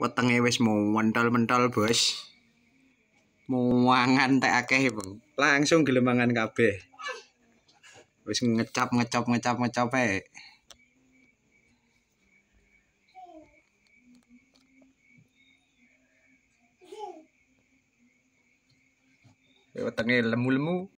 wetenge wis mentol-mentol bos muangan tak akeh bang langsung gelemangan kabeh wis ngecap ngecap ngecap ngecap ae wetenge lemu-lemu